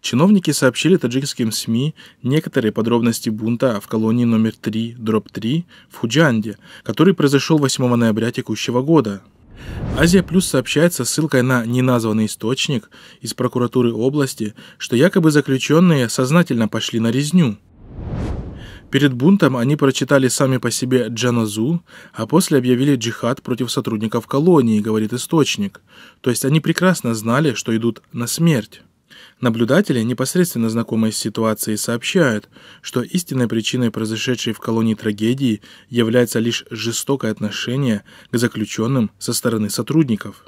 Чиновники сообщили таджикским СМИ некоторые подробности бунта в колонии номер 3, дробь 3 в Худжанде, который произошел 8 ноября текущего года. Азия Плюс сообщает со ссылкой на неназванный источник из прокуратуры области, что якобы заключенные сознательно пошли на резню. Перед бунтом они прочитали сами по себе джаназу, а после объявили джихад против сотрудников колонии, говорит источник. То есть они прекрасно знали, что идут на смерть. Наблюдатели, непосредственно знакомые с ситуацией, сообщают, что истинной причиной произошедшей в колонии трагедии является лишь жестокое отношение к заключенным со стороны сотрудников.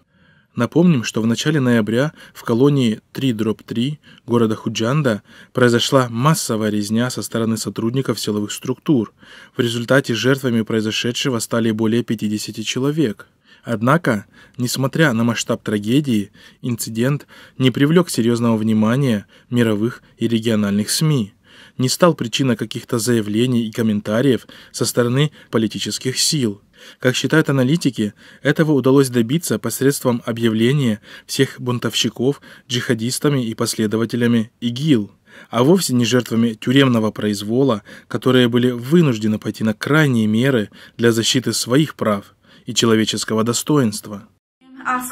Напомним, что в начале ноября в колонии 3-3 города Худжанда произошла массовая резня со стороны сотрудников силовых структур. В результате жертвами произошедшего стали более 50 человек. Однако, несмотря на масштаб трагедии, инцидент не привлек серьезного внимания мировых и региональных СМИ, не стал причиной каких-то заявлений и комментариев со стороны политических сил. Как считают аналитики, этого удалось добиться посредством объявления всех бунтовщиков джихадистами и последователями ИГИЛ а вовсе не жертвами тюремного произвола, которые были вынуждены пойти на крайние меры для защиты своих прав – и человеческого достоинства. А